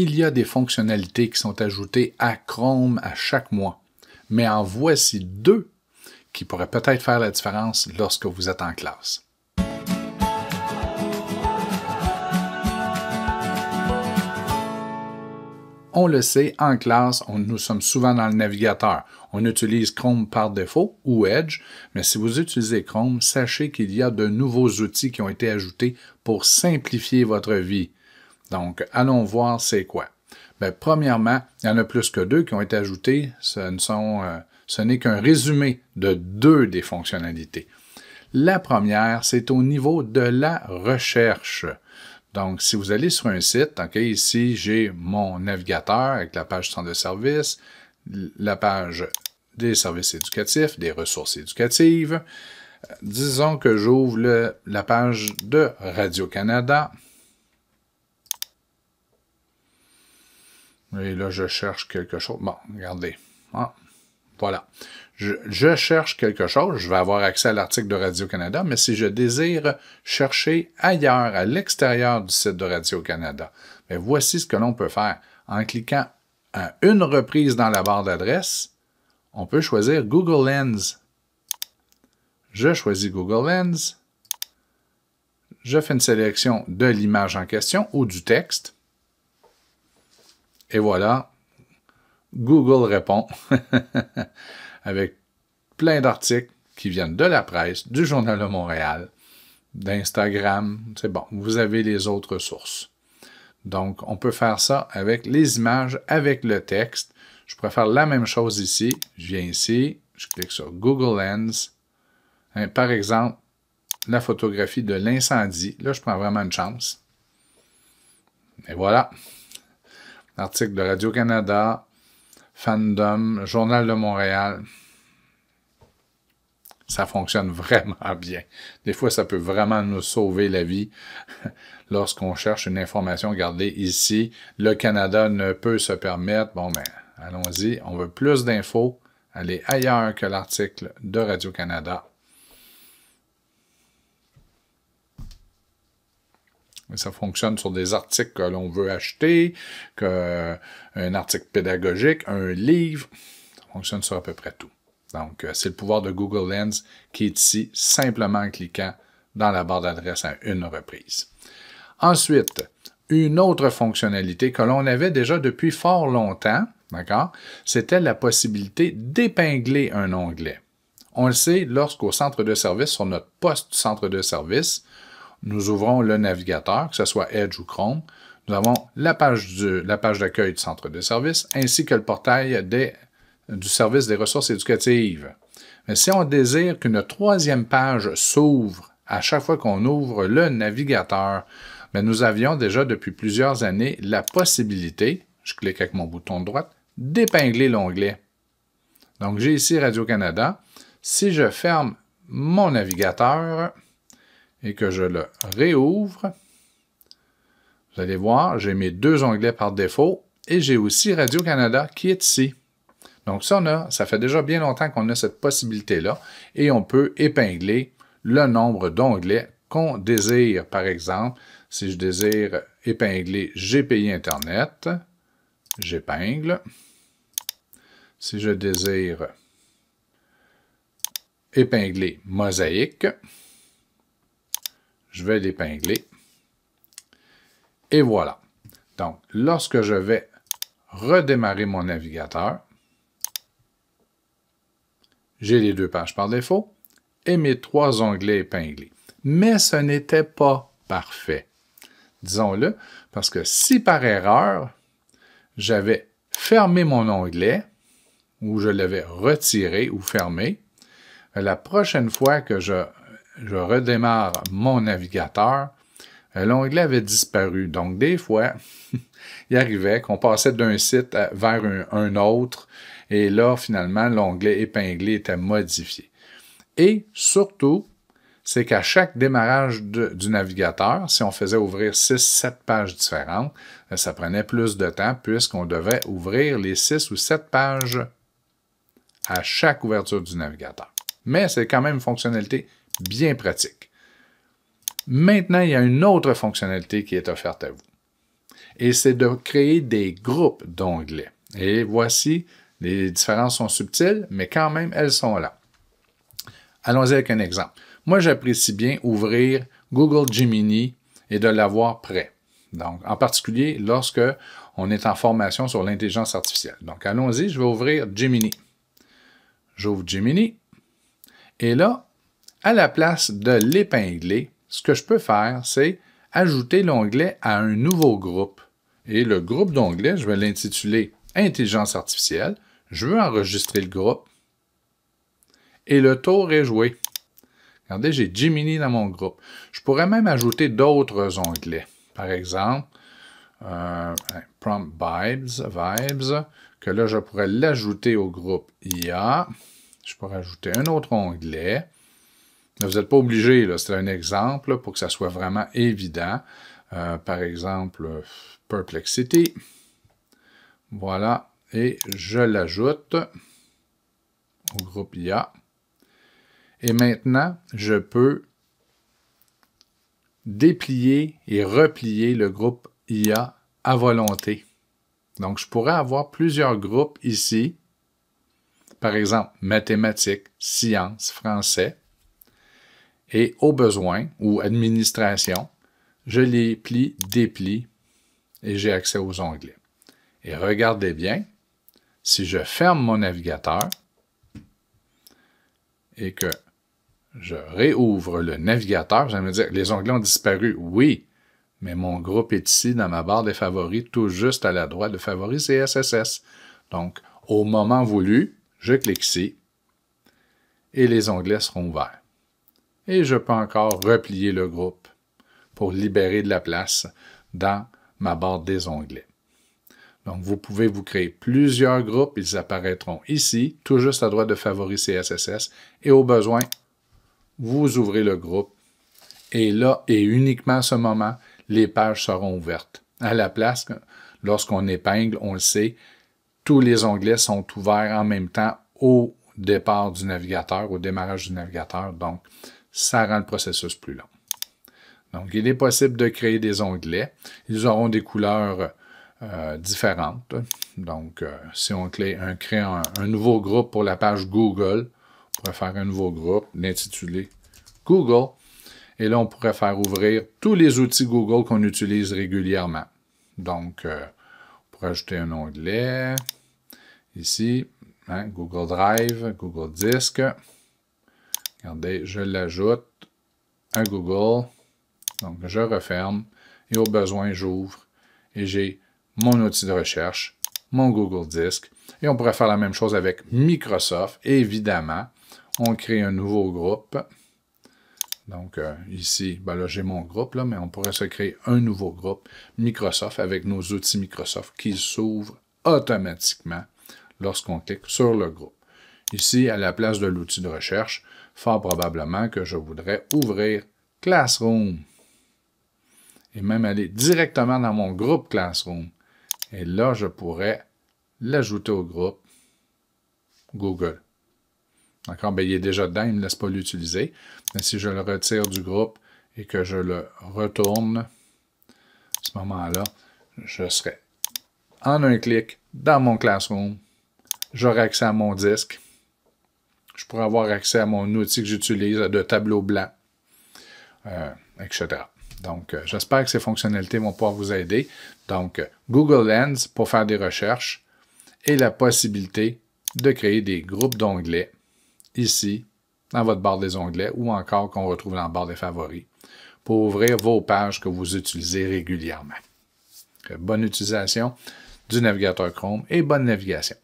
il y a des fonctionnalités qui sont ajoutées à Chrome à chaque mois, mais en voici deux qui pourraient peut-être faire la différence lorsque vous êtes en classe. on le sait, en classe, on, nous sommes souvent dans le navigateur. On utilise Chrome par défaut ou Edge, mais si vous utilisez Chrome, sachez qu'il y a de nouveaux outils qui ont été ajoutés pour simplifier votre vie. Donc, allons voir c'est quoi. Bien, premièrement, il y en a plus que deux qui ont été ajoutés. Euh, ce n'est qu'un résumé de deux des fonctionnalités. La première, c'est au niveau de la recherche. Donc, si vous allez sur un site, OK, ici, j'ai mon navigateur avec la page centre de service, la page des services éducatifs, des ressources éducatives. Euh, disons que j'ouvre la page de Radio-Canada, Et là, je cherche quelque chose. Bon, regardez. Ah, voilà. Je, cherche quelque chose. Je vais avoir accès à l'article de Radio-Canada, mais si je désire chercher ailleurs, à l'extérieur du site de Radio-Canada, mais ben, voici ce que l'on peut faire. En cliquant à une reprise dans la barre d'adresse, on peut choisir Google Lens. Je choisis Google Lens. Je fais une sélection de l'image en question ou du texte. Et voilà, Google répond avec plein d'articles qui viennent de la presse, du Journal de Montréal, d'Instagram. C'est bon, vous avez les autres sources. Donc, on peut faire ça avec les images, avec le texte. Je pourrais faire la même chose ici. Je viens ici, je clique sur Google Lens. Hein, par exemple, la photographie de l'incendie. Là, je prends vraiment une chance. Et voilà. Article de Radio-Canada, Fandom, Journal de Montréal. Ça fonctionne vraiment bien. Des fois, ça peut vraiment nous sauver la vie lorsqu'on cherche une information. Regardez ici, le Canada ne peut se permettre. Bon, ben, allons-y. On veut plus d'infos. Allez ailleurs que l'article de Radio-Canada. Ça fonctionne sur des articles que l'on veut acheter, que, un article pédagogique, un livre. Ça fonctionne sur à peu près tout. Donc, euh, c'est le pouvoir de Google Lens qui est ici simplement en cliquant dans la barre d'adresse à une reprise. Ensuite, une autre fonctionnalité que l'on avait déjà depuis fort longtemps, d'accord, c'était la possibilité d'épingler un onglet. On le sait, lorsqu'au centre de service, sur notre poste du centre de service, nous ouvrons le navigateur, que ce soit Edge ou Chrome. Nous avons la page d'accueil du, centre de service ainsi que le portail du service des ressources éducatives. Mais si on désire qu'une troisième page s'ouvre à chaque fois qu'on ouvre le navigateur, mais ben nous avions déjà depuis plusieurs années la possibilité, je clique avec mon bouton de droite, d'épingler l'onglet. Donc j'ai ici Radio-Canada. Si je ferme mon navigateur, et que je le réouvre, vous allez voir, j'ai mes deux onglets par défaut et j'ai aussi Radio-Canada qui est ici. Donc ça, on ça fait déjà bien longtemps qu'on a cette possibilité-là et on peut épingler le nombre d'onglets qu'on désire. Par exemple, si je désire épingler GPI Internet, j'épingle. Si je désire épingler mosaïque, je vais l'épingler. Et voilà. Donc, lorsque je vais redémarrer mon navigateur, j'ai les deux pages par défaut et mes trois onglets épinglés. Mais ce n'était pas parfait, disons-le, parce que si par erreur, j'avais fermé mon onglet, ou je l'avais retiré ou fermé, la prochaine fois que je je redémarre mon navigateur, euh, l'onglet avait disparu. Donc, des fois, il arrivait qu'on passait d'un site vers un, autre, et là, finalement, l'onglet épinglé était modifié. Et surtout, c'est qu'à chaque démarrage du navigateur, si on faisait ouvrir 6-7 pages différentes, euh, ça prenait plus de temps puisqu'on devait ouvrir les 6 ou 7 pages à chaque ouverture du navigateur. Mais c'est quand même une fonctionnalité Bien pratique. Maintenant, il y a une autre fonctionnalité qui est offerte à vous. Et c'est de créer des groupes d'onglets. Et voici, les différences sont subtiles, mais quand même, elles sont là. Allons-y avec un exemple. Moi, j'apprécie bien ouvrir Google Gemini et de l'avoir prêt. Donc, en particulier lorsque on est en formation sur l'intelligence artificielle. Donc, allons-y, je vais ouvrir Gemini. J'ouvre Gemini. Et là, à la place de l'épingler, ce que je peux faire, c'est ajouter l'onglet à un nouveau groupe. Et le groupe d'onglets, je vais l'intituler Intelligence artificielle. Je veux enregistrer le groupe. Et le tour est joué. Regardez, j'ai Jiminy dans mon groupe. Je pourrais même ajouter d'autres onglets. Par exemple, euh, Prompt Vibes, Vibes, que là, je pourrais l'ajouter au groupe IA. Je pourrais ajouter un autre onglet. Vous n'êtes pas obligé, c'est un exemple pour que ça soit vraiment évident. Euh, par exemple, euh, Perplexity. Voilà, et je l'ajoute au groupe IA. Et maintenant, je peux déplier et replier le groupe IA à volonté. Donc, je pourrais avoir plusieurs groupes ici. Par exemple, mathématiques, sciences, français et au besoin ou administration, je les plie, déplie et j'ai accès aux onglets. Et regardez bien, si je ferme mon navigateur et que je réouvre le navigateur, vous me dire, les onglets ont disparu. Oui, mais mon groupe est ici dans ma barre des favoris, tout juste à la droite de favoris et SSS. Donc, au moment voulu, je clique ici et les onglets seront ouverts et je peux encore replier le groupe pour libérer de la place dans ma barre des onglets. Donc, vous pouvez vous créer plusieurs groupes. Ils apparaîtront ici, tout juste à droite de favoris CSSS. Et au besoin, vous ouvrez le groupe. Et là, et uniquement à ce moment, les pages seront ouvertes. À la place, lorsqu'on épingle, on le sait, tous les onglets sont ouverts en même temps au départ du navigateur, au démarrage du navigateur. Donc, ça rend le processus plus long. Donc, il est possible de créer des onglets. Ils auront des couleurs euh, différentes. Donc, euh, si on crée, un, nouveau groupe pour la page Google, on pourrait faire un nouveau groupe, l'intituler Google. Et là, on pourrait faire ouvrir tous les outils Google qu'on utilise régulièrement. Donc, euh, on pourrait ajouter un onglet ici, hein, Google Drive, Google Disk je l'ajoute à Google. Donc, je referme et au besoin, j'ouvre et j'ai mon outil de recherche, mon Google Disk. Et on pourrait faire la même chose avec Microsoft, évidemment. On crée un nouveau groupe. Donc euh, ici, ben j'ai mon groupe, mais on pourrait se créer un nouveau groupe Microsoft avec nos outils Microsoft qui s'ouvrent automatiquement lorsqu'on clique sur le groupe. Ici, à la place de l'outil de recherche, fort probablement que je voudrais ouvrir Classroom et même aller directement dans mon groupe Classroom. Et là, je pourrais l'ajouter au groupe Google. D'accord? Ben, il est déjà dedans, il ne me laisse pas l'utiliser. Mais si je le retire du groupe et que je le retourne, à ce moment-là, je serai en un clic dans mon Classroom. J'aurai accès à mon disque je pourrais avoir accès à mon outil que j'utilise de tableau blanc, euh, etc. Donc, euh, j'espère que ces fonctionnalités vont pouvoir vous aider. Donc, euh, Google Lens pour faire des recherches et la possibilité de créer des groupes d'onglets ici, dans votre barre des onglets ou encore qu'on retrouve dans la barre des favoris pour ouvrir vos pages que vous utilisez régulièrement. Bonne utilisation du navigateur Chrome et bonne navigation.